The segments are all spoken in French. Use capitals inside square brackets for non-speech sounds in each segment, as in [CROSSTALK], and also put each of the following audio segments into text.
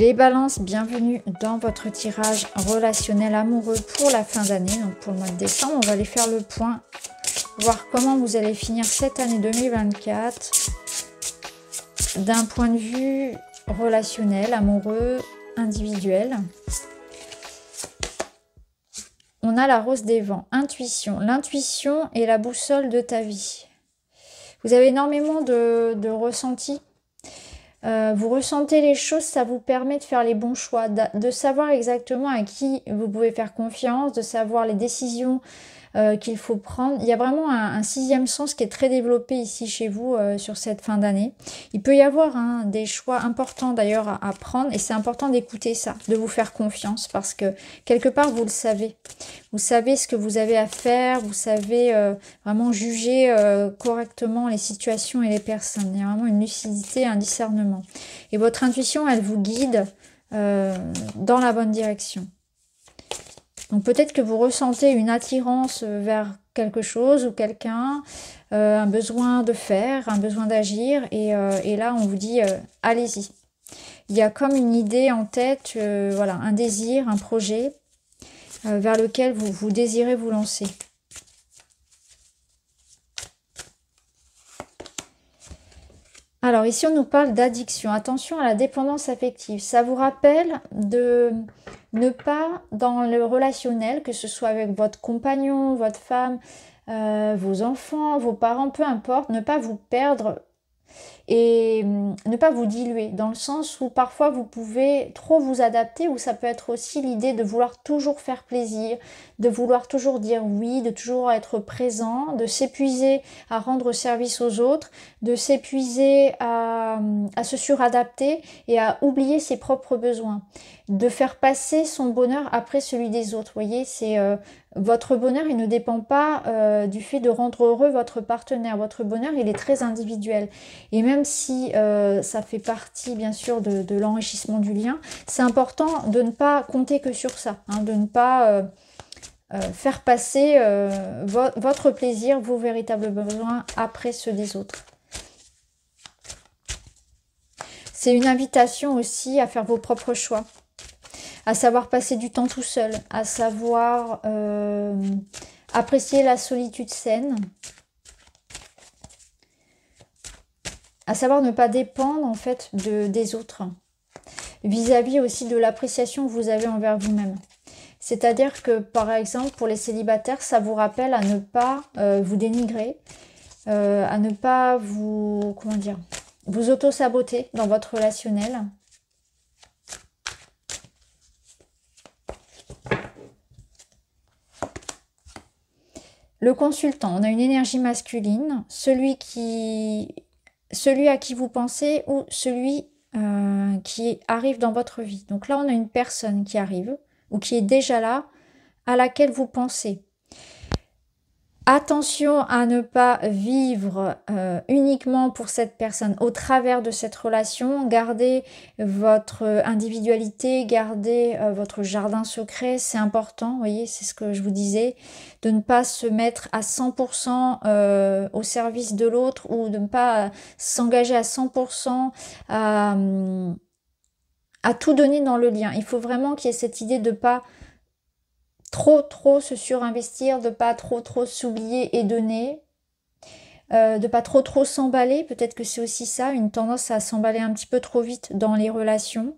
Les balances, bienvenue dans votre tirage relationnel amoureux pour la fin d'année, donc pour le mois de décembre. On va aller faire le point, voir comment vous allez finir cette année 2024 d'un point de vue relationnel, amoureux, individuel. On a la rose des vents, intuition. L'intuition est la boussole de ta vie. Vous avez énormément de, de ressentis euh, vous ressentez les choses, ça vous permet de faire les bons choix, de savoir exactement à qui vous pouvez faire confiance, de savoir les décisions euh, qu'il faut prendre. Il y a vraiment un, sixième sens qui est très développé ici chez vous euh, sur cette fin d'année. Il peut y avoir hein, des choix importants d'ailleurs à, prendre et c'est important d'écouter ça, de vous faire confiance parce que quelque part vous le savez. Vous savez ce que vous avez à faire, vous savez euh, vraiment juger correctement les situations et les personnes. Il y a vraiment une lucidité, un discernement. Et votre intuition, elle vous guide dans la bonne direction. Donc peut-être que vous ressentez une attirance euh, vers quelque chose ou quelqu'un, euh, un besoin de faire, un besoin d'agir, et, euh, là on vous dit allez-y. Il y a comme une idée en tête, voilà, un désir, un projet vers lequel vous, vous désirez vous lancer. Alors ici, on nous parle d'addiction. Attention à la dépendance affective. Ça vous rappelle de, ne pas dans le relationnel, que ce soit avec votre compagnon, votre femme, euh, vos enfants, vos parents, peu importe, ne pas vous perdre et hum, ne pas vous diluer, dans le sens où parfois vous pouvez trop vous adapter, ou ça peut être aussi l'idée de vouloir toujours faire plaisir, de vouloir toujours dire oui, de toujours être présent, de s'épuiser à rendre service aux autres, de s'épuiser à, hum, se suradapter et à oublier ses propres besoins, de faire passer son bonheur après celui des autres. voyez, c'est euh, votre bonheur, il ne dépend pas euh, du fait de rendre heureux votre partenaire. Votre bonheur, il est très individuel. Et même même si euh, ça fait partie bien sûr de, l'enrichissement du lien, c'est important de ne pas compter que sur ça, hein, de ne pas euh, euh, faire passer votre plaisir, vos véritables besoins après ceux des autres. C'est une invitation aussi à faire vos propres choix, à savoir passer du temps tout seul, à savoir apprécier la solitude saine, à savoir ne pas dépendre en fait de, des autres vis-à-vis aussi de l'appréciation que vous avez envers vous-même. C'est-à-dire que par exemple pour les célibataires, ça vous rappelle à ne pas euh, vous dénigrer, euh, à ne pas vous comment dire, vous auto-saboter dans votre relationnel. Le consultant, on a une énergie masculine, celui qui celui à qui vous pensez ou celui euh, qui arrive dans votre vie. Donc là, on a une personne qui arrive ou qui est déjà là, à laquelle vous pensez. Attention à ne pas vivre euh, uniquement pour cette personne. Au travers de cette relation, gardez votre euh, individualité, gardez euh, votre jardin secret. C'est important, vous voyez, c'est ce que je vous disais, de ne pas se mettre à 100% au service de l'autre ou de ne pas s'engager à 100% à, à, tout donner dans le lien. Il faut vraiment qu'il y ait cette idée de ne pas trop trop se surinvestir, de pas trop trop s'oublier et donner, De euh, de pas trop trop s'emballer. Peut-être que c'est aussi ça, une tendance à s'emballer un petit peu trop vite dans les relations.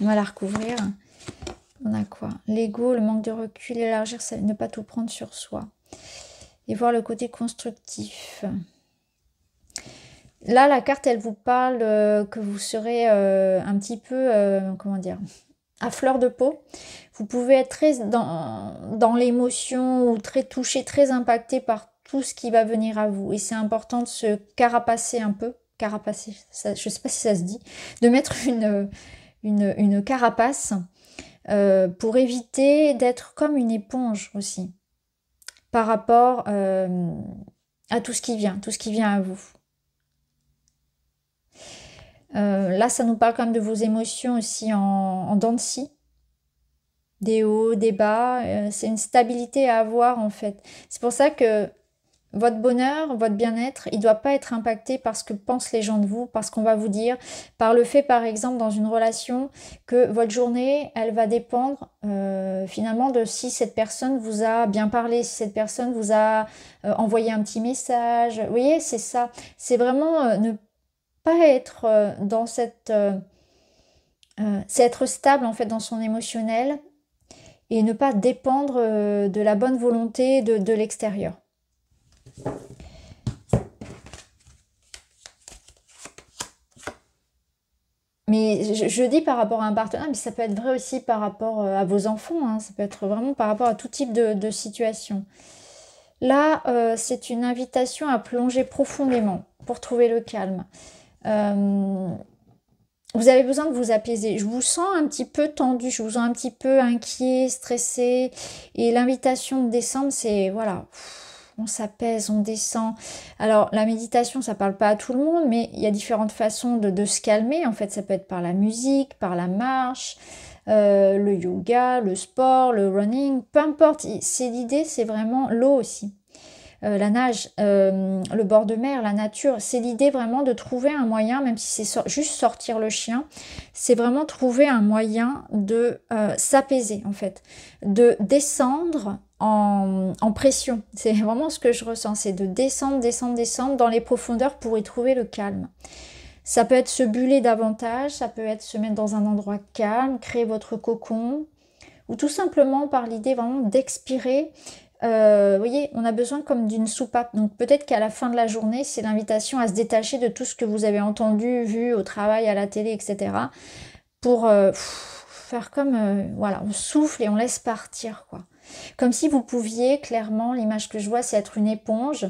On va la recouvrir. On a quoi L'ego, le manque de recul, élargir, ne pas tout prendre sur soi. Et voir le côté constructif. Là, la carte, elle vous parle euh, que vous serez euh, un petit peu, comment dire, à fleur de peau. Vous pouvez être très dans, l'émotion ou très touché, très impacté par tout ce qui va venir à vous. Et c'est important de se carapacer un peu, carapacer, je ne sais pas si ça se dit, de mettre une, une, carapace euh, pour éviter d'être comme une éponge aussi par rapport euh, à tout ce qui vient, tout ce qui vient à vous. Là, ça nous parle quand même de vos émotions aussi en, en dents de scie. Des hauts, des bas. Euh, c'est une stabilité à avoir en fait. C'est pour ça que votre bonheur, votre bien-être, il ne doit pas être impacté par ce que pensent les gens de vous, par ce qu'on va vous dire, par le fait par exemple dans une relation que votre journée, elle va dépendre euh, finalement de si cette personne vous a bien parlé, si cette personne vous a euh, envoyé un petit message. Vous voyez, c'est ça. C'est vraiment ne être euh, dans cette... Euh, euh, c'est être stable en fait dans son émotionnel et ne pas dépendre de la bonne volonté de, l'extérieur. Mais je, dis par rapport à un partenaire, mais ça peut être vrai aussi par rapport à vos enfants, hein. ça peut être vraiment par rapport à tout type de, de situation. Là, c'est une invitation à plonger profondément pour trouver le calme. Euh, vous avez besoin de vous apaiser. Je vous sens un petit peu tendu, je vous sens un petit peu inquiet, stressé. Et l'invitation de descendre c'est voilà, on s'apaise, on descend. Alors la méditation, ça parle pas à tout le monde, mais il y a différentes façons de, se calmer. En fait, ça peut être par la musique, par la marche. Euh, le yoga, le sport, le running, peu importe, c'est l'idée, c'est vraiment l'eau aussi. Euh, la nage, euh, le bord de mer, la nature. C'est l'idée vraiment de trouver un moyen, même si c'est juste sortir le chien, c'est vraiment trouver un moyen de euh, s'apaiser en fait, de descendre en, en pression. [LAUGHS] C'est vraiment ce que je ressens, c'est de descendre, descendre, descendre dans les profondeurs pour y trouver le calme. Ça peut être se buller davantage, ça peut être se mettre dans un endroit calme, créer votre cocon, ou tout simplement par l'idée vraiment d'expirer vous euh, voyez, on a besoin comme d'une soupape. Donc peut-être qu'à la fin de la journée, c'est l'invitation à se détacher de tout ce que vous avez entendu, vu au travail, à la télé, etc. Pour euh, faire comme, euh, voilà, on souffle et on laisse partir, quoi. Comme si vous pouviez, clairement, l'image que je vois, c'est être une éponge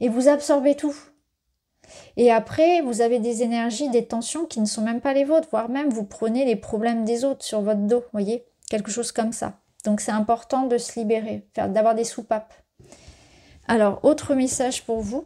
et vous absorbez tout. Et après, vous avez des énergies, des tensions qui ne sont même pas les vôtres, voire même vous prenez les problèmes des autres sur votre dos, voyez, quelque chose comme ça. Donc c'est important de se libérer, d'avoir des soupapes. Alors, autre message pour vous.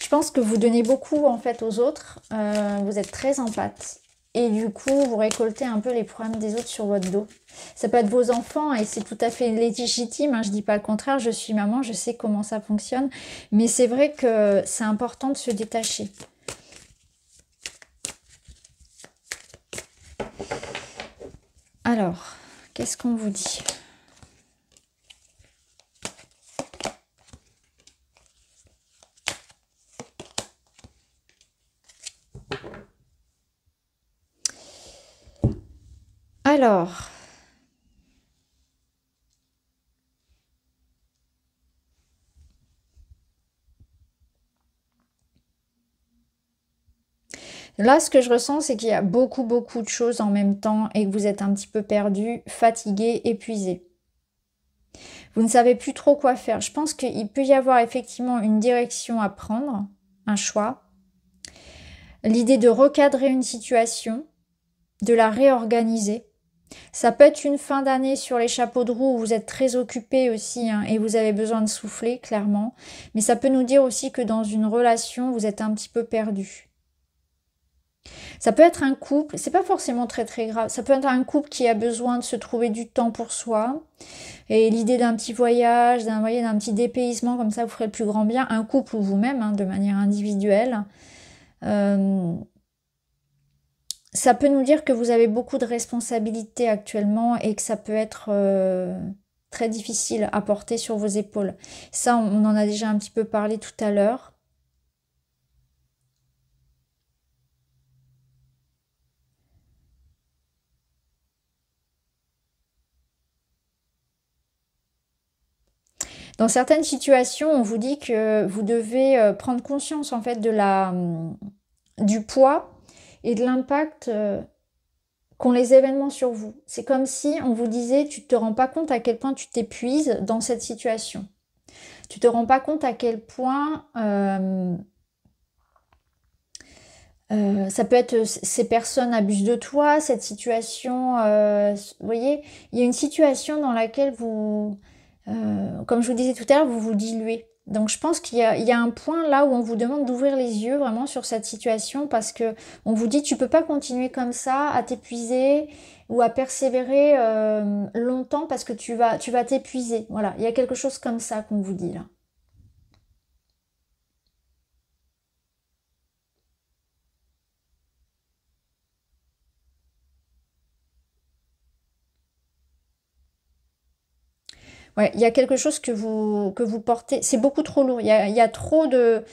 Je pense que vous donnez beaucoup en fait aux autres. Euh, vous êtes très empathe. Et du coup, vous récoltez un peu les problèmes des autres sur votre dos. Ça peut être vos enfants et c'est tout à fait légitime. Je hein. je dis pas le contraire. Je suis maman, je sais comment ça fonctionne. Mais c'est vrai que c'est important de se détacher. Alors, qu'est-ce qu'on vous dit Alors, Là, ce que je ressens, c'est qu'il y a beaucoup, beaucoup de choses en même temps et que vous êtes un petit peu perdu, fatigué, épuisé. Vous ne savez plus trop quoi faire. Je pense qu'il peut y avoir effectivement une direction à prendre, un choix. L'idée de recadrer une situation, de la réorganiser. Ça peut être une fin d'année sur les chapeaux de roue où vous êtes très occupé aussi hein, et vous avez besoin de souffler, clairement. Mais ça peut nous dire aussi que dans une relation, vous êtes un petit peu perdu. Ça peut être un couple, c'est pas forcément très très grave. Ça peut être un couple qui a besoin de se trouver du temps pour soi. Et l'idée d'un petit voyage, d'un voyage, d'un petit dépaysement comme ça vous ferez le plus grand bien. Un couple ou vous-même, hein, de manière individuelle. Euh, ça peut nous dire que vous avez beaucoup de responsabilités actuellement et que ça peut être euh, très difficile à porter sur vos épaules. Ça, on en a déjà un petit peu parlé tout à l'heure. Dans certaines situations, on vous dit que vous devez euh, prendre conscience en fait de la, hum, du poids et de l'impact euh, qu'ont les événements sur vous. C'est comme si on vous disait tu ne te rends pas compte à quel point tu t'épuises dans cette situation. Tu ne te rends pas compte à quel point hum, euh, ça peut être ces personnes abusent de toi, cette situation, vous voyez, il y a une situation dans laquelle vous, euh, comme je vous disais tout à l'heure, vous vous diluez. Donc je pense qu'il y, a un point là où on vous demande d'ouvrir les yeux vraiment sur cette situation parce que on vous dit tu peux pas continuer comme ça à t'épuiser ou à persévérer euh, longtemps parce que tu vas tu vas t'épuiser. Voilà, il y a quelque chose comme ça qu'on vous dit là. Ouais, il y a quelque chose que vous, que vous portez. C'est beaucoup trop lourd. Il y a, y a trop de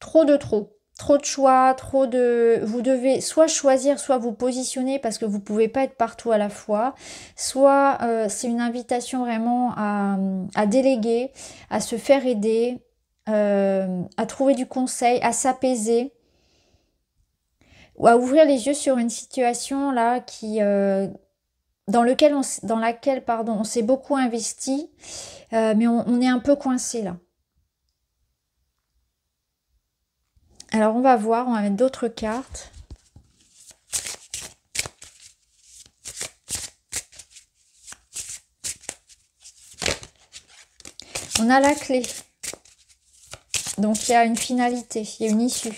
trop de trop. Trop de choix, trop de... Vous devez soit choisir, soit vous positionner parce que vous pouvez pas être partout à la fois. Soit euh, c'est une invitation vraiment à, à, déléguer, à se faire aider, euh, à trouver du conseil, à s'apaiser ou à ouvrir les yeux sur une situation là qui, euh, dans, lequel on, dans laquelle pardon, on s'est beaucoup investi, euh, mais on, on, est un peu coincé là. Alors on va voir, on va mettre d'autres cartes. On a la clé. Donc il y a une finalité, il y a une issue.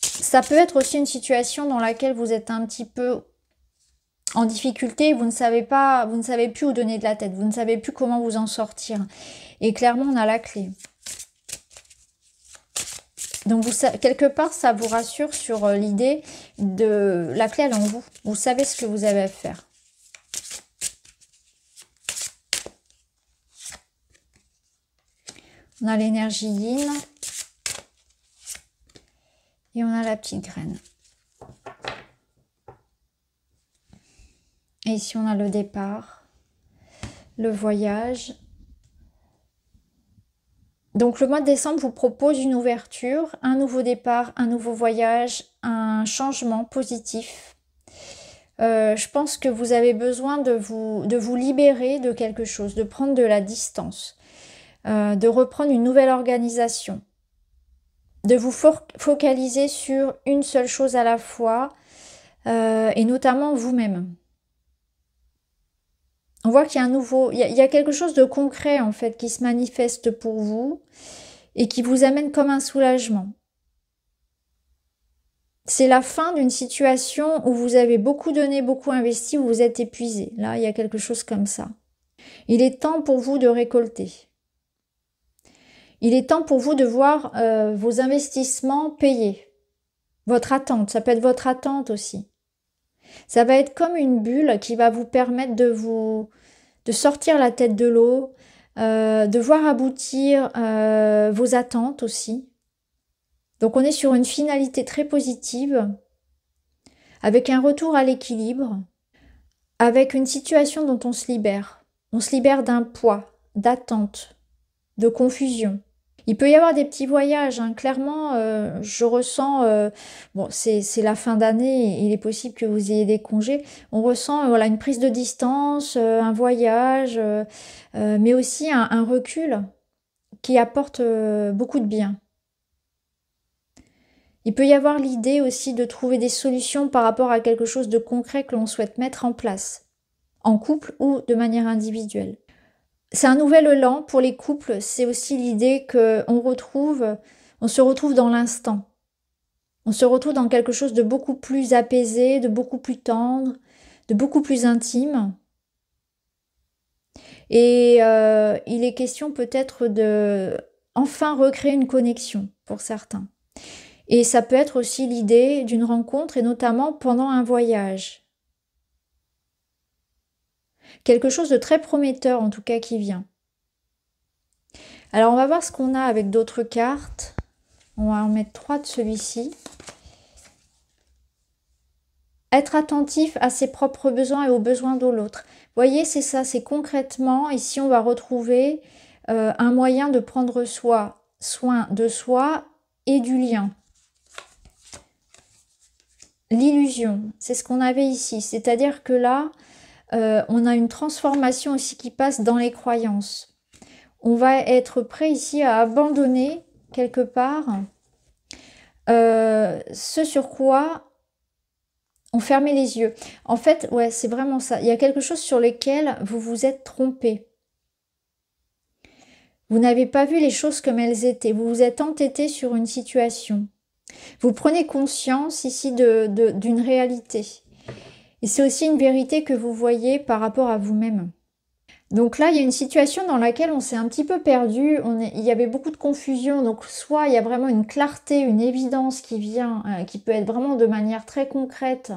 Ça peut être aussi une situation dans laquelle vous êtes un petit peu en difficulté, vous ne savez pas, vous ne savez plus où donner de la tête, vous ne savez plus comment vous en sortir. Et clairement, on a la clé. Donc vous, quelque part, ça vous rassure sur euh, l'idée de la clé, elle en vous. Vous savez ce que vous avez à faire. On a l'énergie yin. Et on a la petite graine. Et ici, on a le départ, le voyage. Donc, le mois de décembre vous propose une ouverture, un nouveau départ, un nouveau voyage, un changement positif. Euh, je pense que vous avez besoin de vous, de vous libérer de quelque chose, de prendre de la distance, euh, de reprendre une nouvelle organisation, de vous focaliser sur une seule chose à la fois, euh, et notamment vous-même on voit qu'il y a un nouveau, il y a, quelque chose de concret en fait qui se manifeste pour vous et qui vous amène comme un soulagement. C'est la fin d'une situation où vous avez beaucoup donné, beaucoup investi, où vous êtes épuisé. Là, il y a quelque chose comme ça. Il est temps pour vous de récolter. Il est temps pour vous de voir euh, vos investissements payés. Votre attente, ça peut être votre attente aussi. Ça va être comme une bulle qui va vous permettre de vous de sortir la tête de l'eau, euh, de voir aboutir euh, vos attentes aussi. Donc on est sur une finalité très positive, avec un retour à l'équilibre, avec une situation dont on se libère. On se libère d'un poids, d'attente, de confusion. Il peut y avoir des petits voyages, hein. clairement, euh, je ressens, euh, bon, c'est la fin d'année, il est possible que vous ayez des congés, on ressent voilà, une prise de distance, euh, un voyage, mais aussi un, recul qui apporte beaucoup de bien. Il peut y avoir l'idée aussi de trouver des solutions par rapport à quelque chose de concret que l'on souhaite mettre en place, en couple ou de manière individuelle c'est un nouvel élan pour les couples. C'est aussi l'idée que on retrouve, on se retrouve dans l'instant. On se retrouve dans quelque chose de beaucoup plus apaisé, de beaucoup plus tendre, de beaucoup plus intime. Et euh, il est question peut-être de enfin recréer une connexion pour certains. Et ça peut être aussi l'idée d'une rencontre et notamment pendant un voyage. Quelque chose de très prometteur en tout cas qui vient. Alors on va voir ce qu'on a avec d'autres cartes. On va en mettre trois de celui-ci. Être attentif à ses propres besoins et aux besoins de l'autre. Voyez, c'est ça, c'est concrètement, ici on va retrouver euh, un moyen de prendre soin de soi et du lien. L'illusion, c'est ce qu'on avait ici. C'est-à-dire que là, euh, on a une transformation aussi qui passe dans les croyances. On va être prêt ici à abandonner quelque part euh, ce sur quoi on fermait les yeux. En fait, ouais, c'est vraiment ça. Il y a quelque chose sur lequel vous vous êtes trompé. Vous n'avez pas vu les choses comme elles étaient. Vous vous êtes entêté sur une situation. Vous prenez conscience ici d'une de, réalité. Et c'est aussi une vérité que vous voyez par rapport à vous-même. Donc là, il y a une situation dans laquelle on s'est un petit peu perdu, il y avait beaucoup de confusion, donc soit il y a vraiment une clarté, une évidence qui vient, euh, qui peut être vraiment de manière très concrète,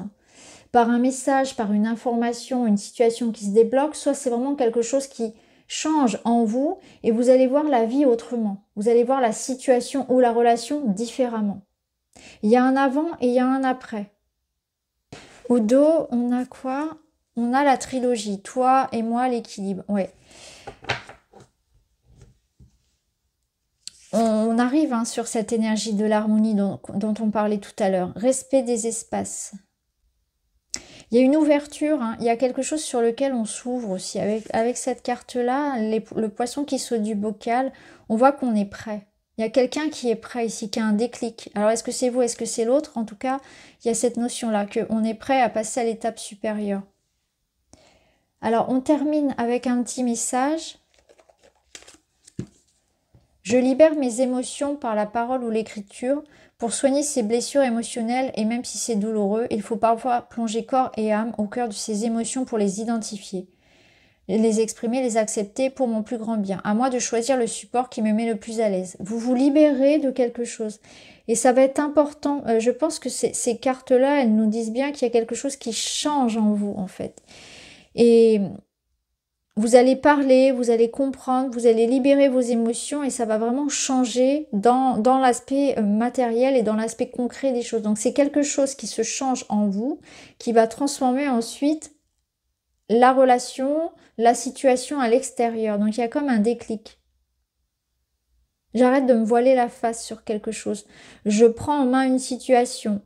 par un message, par une information, une situation qui se débloque, soit c'est vraiment quelque chose qui change en vous et vous allez voir la vie autrement, vous allez voir la situation ou la relation différemment. Il y a un avant et il y a un après. Au dos, on a quoi On a la trilogie, toi et moi, l'équilibre. Ouais. On arrive hein, sur cette énergie de l'harmonie dont, on parlait tout à l'heure. Respect des espaces. Il y a une ouverture, hein. il y a quelque chose sur lequel on s'ouvre aussi. avec cette carte-là, le poisson qui saute du bocal, on voit qu'on est prêt. Il y a quelqu'un qui est prêt ici, qui a un déclic. Alors est-ce que c'est vous, est-ce que c'est l'autre En tout cas, il y a cette notion-là, qu'on est prêt à passer à l'étape supérieure. Alors on termine avec un petit message. Je libère mes émotions par la parole ou l'écriture. Pour soigner ces blessures émotionnelles, et même si c'est douloureux, il faut parfois plonger corps et âme au cœur de ces émotions pour les identifier les exprimer, les accepter pour mon plus grand bien. À moi de choisir le support qui me met le plus à l'aise. Vous vous libérez de quelque chose. Et ça va être important. Euh, je pense que ces cartes-là, elles nous disent bien qu'il y a quelque chose qui change en vous, en fait. Et vous allez parler, vous allez comprendre, vous allez libérer vos émotions et ça va vraiment changer dans, dans l'aspect euh, matériel et dans l'aspect concret des choses. Donc c'est quelque chose qui se change en vous, qui va transformer ensuite la relation, la situation à l'extérieur. Donc il y a comme un déclic. J'arrête de me voiler la face sur quelque chose. Je prends en main une situation.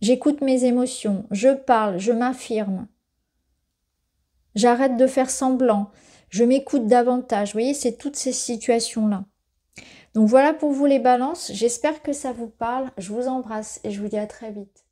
J'écoute mes émotions. Je parle. Je m'affirme. J'arrête de faire semblant. Je m'écoute davantage. Vous voyez, c'est toutes ces situations-là. Donc voilà pour vous les balances. J'espère que ça vous parle. Je vous embrasse et je vous dis à très vite.